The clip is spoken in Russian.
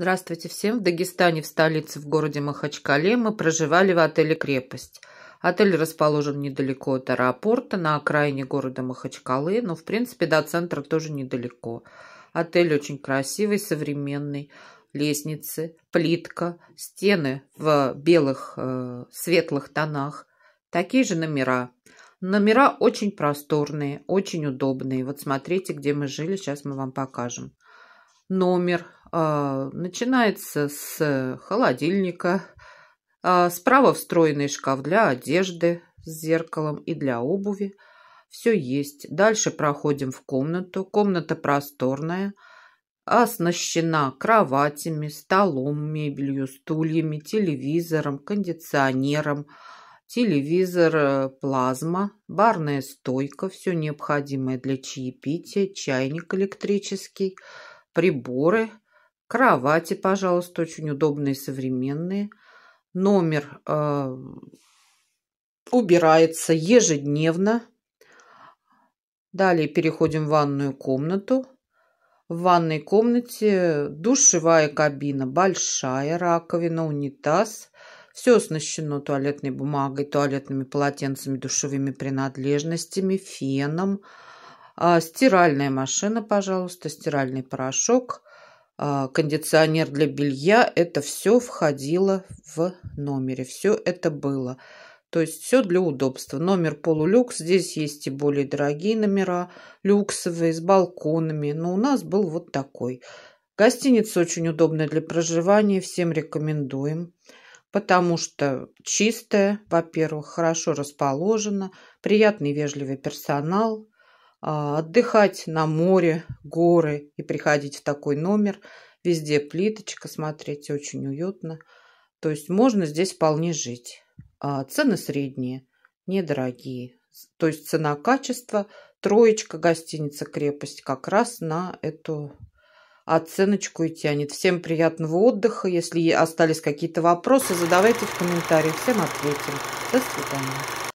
Здравствуйте всем. В Дагестане, в столице, в городе Махачкале, мы проживали в отеле «Крепость». Отель расположен недалеко от аэропорта, на окраине города Махачкалы, но, в принципе, до центра тоже недалеко. Отель очень красивый, современный, лестницы, плитка, стены в белых, э, светлых тонах, такие же номера. Номера очень просторные, очень удобные. Вот смотрите, где мы жили, сейчас мы вам покажем номер. А, начинается с холодильника. А, справа встроенный шкаф для одежды с зеркалом и для обуви. Все есть. Дальше проходим в комнату. Комната просторная, оснащена кроватями, столом, мебелью, стульями, телевизором, кондиционером, телевизор, э, плазма, барная стойка, все необходимое для чаепития, чайник электрический – приборы, кровати, пожалуйста, очень удобные, современные. Номер э, убирается ежедневно. Далее переходим в ванную комнату. В ванной комнате душевая кабина, большая раковина, унитаз. Все оснащено туалетной бумагой, туалетными полотенцами, душевыми принадлежностями, феном – а, стиральная машина, пожалуйста, стиральный порошок, а, кондиционер для белья. Это все входило в номере, все это было. То есть все для удобства. Номер полулюкс, здесь есть и более дорогие номера, люксовые, с балконами. Но у нас был вот такой. Гостиница очень удобная для проживания, всем рекомендуем. Потому что чистая, во-первых, хорошо расположена, приятный вежливый персонал – а, отдыхать на море, горы и приходить в такой номер. Везде плиточка, смотрите, очень уютно. То есть можно здесь вполне жить. А, цены средние, недорогие. То есть цена-качество, троечка, гостиница «Крепость» как раз на эту оценочку и тянет. Всем приятного отдыха. Если остались какие-то вопросы, задавайте в комментариях. Всем ответим. До свидания.